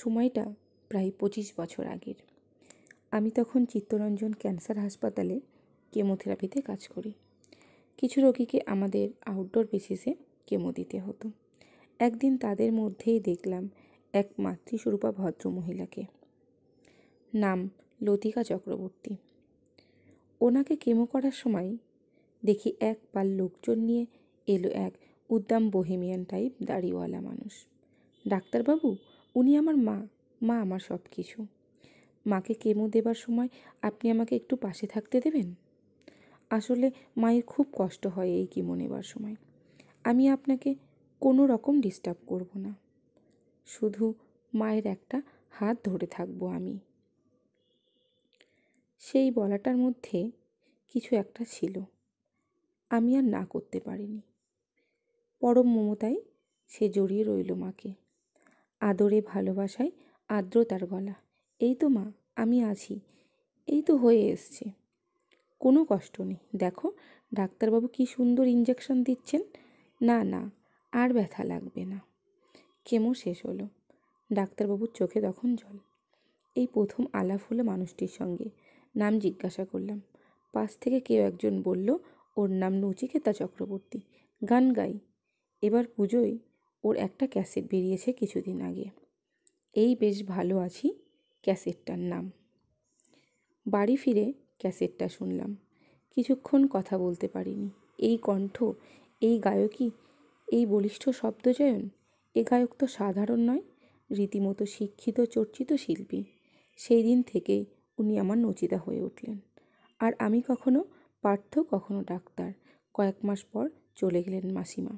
সময়টা প্রায় পঁচিশ বছর আগের আমি তখন চিত্তরঞ্জন ক্যান্সার হাসপাতালে কেমোথেরাপিতে কাজ করি কিছু রোগীকে আমাদের আউটডোর বেসিসে কেমো দিতে হতো একদিন তাদের মধ্যেই দেখলাম এক মাতৃস্বরূপা ভদ্রমহিলাকে নাম লতিকা চক্রবর্তী ওনাকে কেমো করার সময় দেখি এক পাল লোকজন নিয়ে এলো এক উদ্দাম বোহেমিয়ান টাইপ দাড়িওয়ালা মানুষ ডাক্তারবাবু উনি আমার মা মা আমার সব কিছু মাকে কেমো দেবার সময় আপনি আমাকে একটু পাশে থাকতে দেবেন আসলে মায়ের খুব কষ্ট হয় এই কেমো নেবার সময় আমি আপনাকে কোনো রকম ডিস্টার্ব করব না শুধু মায়ের একটা হাত ধরে থাকবো আমি সেই বলাটার মধ্যে কিছু একটা ছিল আমি আর না করতে পারিনি পরম মমতায় সে জড়িয়ে রইল মাকে আদরে ভালোবাসায় আর্দ্রতার গলা এই তো মা আমি আছি এই তো হয়ে এসছে কোনো কষ্ট নেই দেখো ডাক্তারবাবু কি সুন্দর ইঞ্জেকশন দিচ্ছেন না না আর ব্যথা লাগবে না কেমো শেষ হলো ডাক্তারবাবুর চোখে তখন জল এই প্রথম আলাপ হলো মানুষটির সঙ্গে নাম জিজ্ঞাসা করলাম পাশ থেকে কেউ একজন বলল ওর নাম নচিকেতা চক্রবর্তী গান গাই এবার পুজোয় ওর একটা ক্যাসেট বেরিয়েছে কিছুদিন আগে এই বেশ ভালো আছি ক্যাসেটটার নাম বাড়ি ফিরে ক্যাসেটটা শুনলাম কিছুক্ষণ কথা বলতে পারিনি এই কণ্ঠ এই গায়কী এই বলিষ্ঠ শব্দজয়ন এ গায়ক তো সাধারণ নয় রীতিমতো শিক্ষিত চর্চিত শিল্পী সেই দিন থেকে উনি আমার নচিতা হয়ে উঠলেন আর আমি কখনো পার্থ কখনো ডাক্তার কয়েক মাস পর চলে গেলেন মাসিমা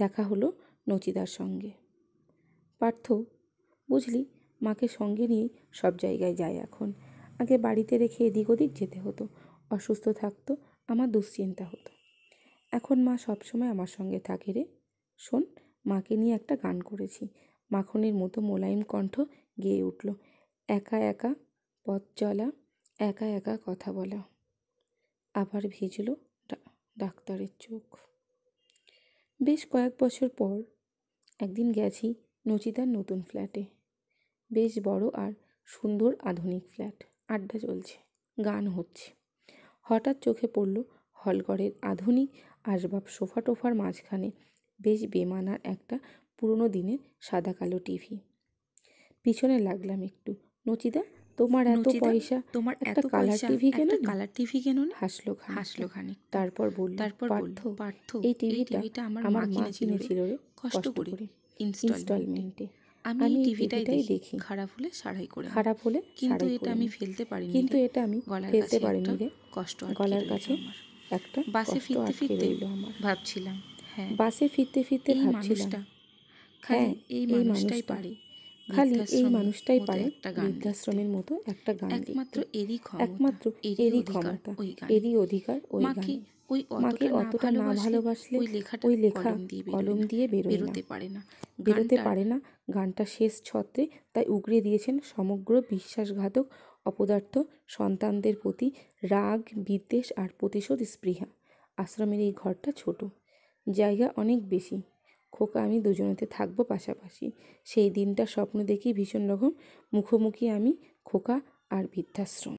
দেখা হলো নচিদার সঙ্গে পার্থ বুঝলি মাকে সঙ্গে নিয়েই সব জায়গায় যায় এখন আগে বাড়িতে রেখে এদিক ওদিক যেতে হতো অসুস্থ থাকতো আমার দুশ্চিন্তা হতো এখন মা সবসময় আমার সঙ্গে থাকে রে শোন মাকে নিয়ে একটা গান করেছি মাখনের মতো মোলায়েম কণ্ঠ গেয়ে উঠল একা একা পথ চলা একা একা কথা বলা আবার ভিজল ডাক্তারের চোখ বেশ কয়েক বছর পর একদিন গেছি নচিতার নতুন ফ্ল্যাটে বেশ বড় আর সুন্দর আধুনিক ফ্ল্যাট আড্ডা চলছে গান হচ্ছে হঠাৎ চোখে পড়ল হলঘরের আধুনিক আসবাব সোফা টোফার মাঝখানে বেশ বেমানার একটা পুরনো দিনের সাদা কালো টিভি পিছনে লাগলাম একটু নচিদা তোমার এত পয়সা তোমার এত কালার টিভি কেন কালার টিভি কেন হাসলো খানি হাসলো খানি তারপর বলল তারপর পার্থ পার্থ এই টিভিটা আমার মা কিনেছিল রে কষ্ট করে ইনস্টলমেন্টে আমি টিভিটাই দেখি খারাপ হলে সারাই করে খারাপ হলে কিন্তু এটা আমি ফেলতে পারি কিন্তু এটা আমি ফেলতে পারিনি রে কষ্ট গলার কাছে একটা বাসে ফিরতে ফিরতে ভাবছিলাম হ্যাঁ বাসে ফিরতে ফিরতে ভাবছিলাম হ্যাঁ এই মানুষটাই পারি খালি এই মানুষটাই পারে বৃদ্ধাশ্রমের মতো একটা গান একমাত্র এরই একমাত্র এরই ক্ষমতা এরই অধিকার ওই গান ওই মাকে অতটা না ভালোবাসলে ওই লেখা কলম দিয়ে বেরোতে পারে না বেরোতে পারে না গানটা শেষ ছত্রে তাই উগড়ে দিয়েছেন সমগ্র বিশ্বাসঘাতক অপদার্থ সন্তানদের প্রতি রাগ বিদ্বেষ আর প্রতিশোধ স্পৃহা আশ্রমের এই ঘরটা ছোট জায়গা অনেক বেশি খোকা আমি দুজনেতে থাকবো পাশাপাশি সেই দিনটা স্বপ্ন দেখি ভীষণ রকম মুখোমুখি আমি খোকা আর বৃদ্ধাশ্রম